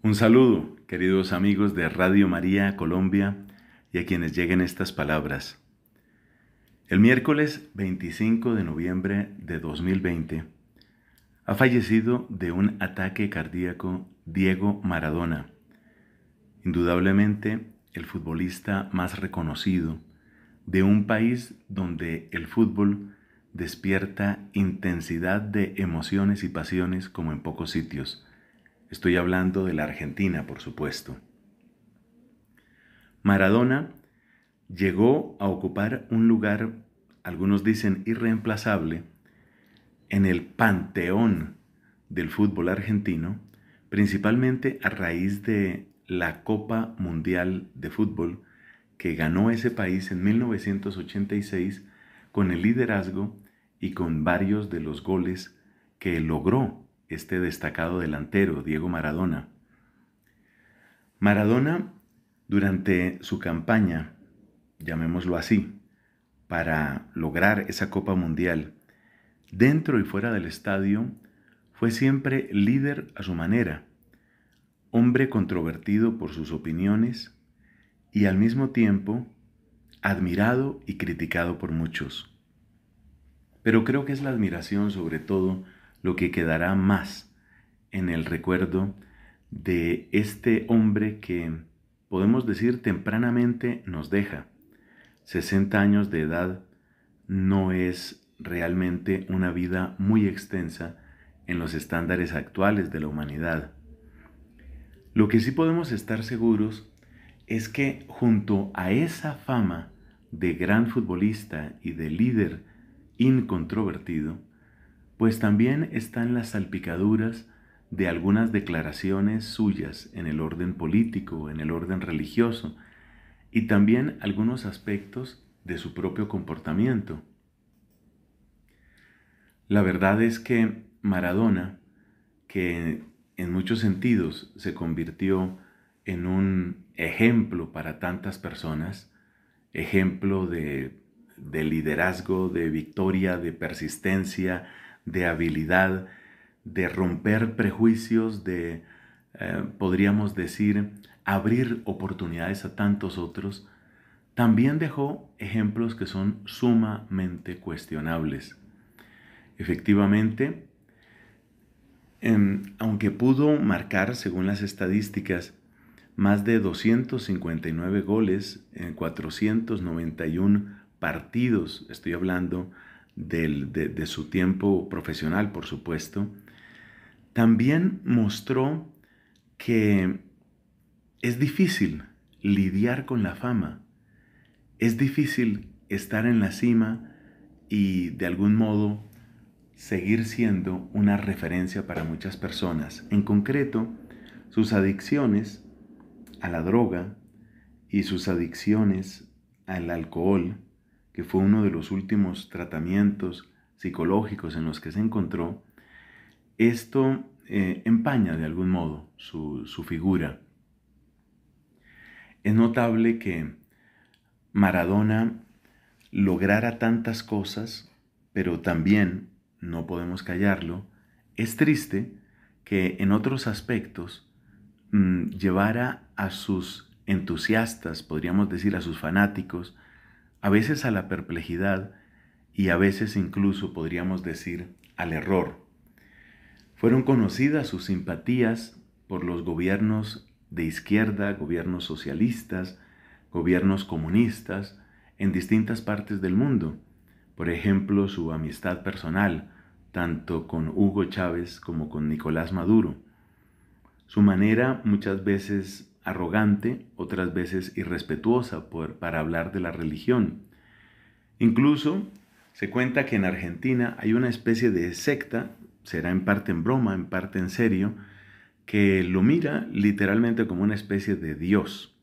Un saludo, queridos amigos de Radio María Colombia y a quienes lleguen estas palabras. El miércoles 25 de noviembre de 2020 ha fallecido de un ataque cardíaco Diego Maradona, indudablemente el futbolista más reconocido de un país donde el fútbol despierta intensidad de emociones y pasiones como en pocos sitios Estoy hablando de la Argentina, por supuesto. Maradona llegó a ocupar un lugar, algunos dicen irreemplazable, en el panteón del fútbol argentino, principalmente a raíz de la Copa Mundial de Fútbol que ganó ese país en 1986 con el liderazgo y con varios de los goles que logró este destacado delantero, Diego Maradona. Maradona, durante su campaña, llamémoslo así, para lograr esa Copa Mundial, dentro y fuera del estadio, fue siempre líder a su manera, hombre controvertido por sus opiniones y al mismo tiempo admirado y criticado por muchos. Pero creo que es la admiración sobre todo lo que quedará más en el recuerdo de este hombre que, podemos decir, tempranamente nos deja. 60 años de edad no es realmente una vida muy extensa en los estándares actuales de la humanidad. Lo que sí podemos estar seguros es que junto a esa fama de gran futbolista y de líder incontrovertido, pues también están las salpicaduras de algunas declaraciones suyas en el orden político, en el orden religioso, y también algunos aspectos de su propio comportamiento. La verdad es que Maradona, que en muchos sentidos se convirtió en un ejemplo para tantas personas, ejemplo de, de liderazgo, de victoria, de persistencia, de habilidad, de romper prejuicios, de, eh, podríamos decir, abrir oportunidades a tantos otros, también dejó ejemplos que son sumamente cuestionables. Efectivamente, em, aunque pudo marcar, según las estadísticas, más de 259 goles en 491 partidos, estoy hablando de, de su tiempo profesional, por supuesto, también mostró que es difícil lidiar con la fama, es difícil estar en la cima y de algún modo seguir siendo una referencia para muchas personas. En concreto, sus adicciones a la droga y sus adicciones al alcohol que fue uno de los últimos tratamientos psicológicos en los que se encontró, esto eh, empaña de algún modo su, figura. Es notable que Maradona lograra tantas cosas, pero también, no podemos callarlo, es triste que en otros aspectos mm, llevara a sus entusiastas, podríamos decir a sus fanáticos, a veces a la perplejidad y a veces incluso podríamos decir al error. Fueron conocidas sus simpatías por los gobiernos de izquierda, gobiernos socialistas, gobiernos comunistas en distintas partes del mundo. Por ejemplo, su amistad personal, tanto con Hugo Chávez como con Nicolás Maduro. Su manera muchas veces arrogante, otras veces irrespetuosa por, para hablar de la religión. Incluso se cuenta que en Argentina hay una especie de secta, será en parte en broma, en parte en serio, que lo mira literalmente como una especie de Dios.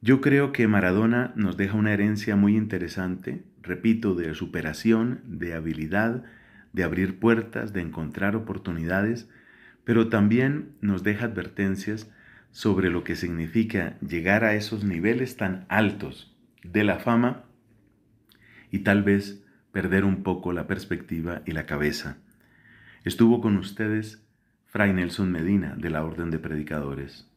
Yo creo que Maradona nos deja una herencia muy interesante, repito, de superación, de habilidad, de abrir puertas, de encontrar oportunidades, pero también nos deja advertencias sobre lo que significa llegar a esos niveles tan altos de la fama y tal vez perder un poco la perspectiva y la cabeza. Estuvo con ustedes Fray Nelson Medina de la Orden de Predicadores.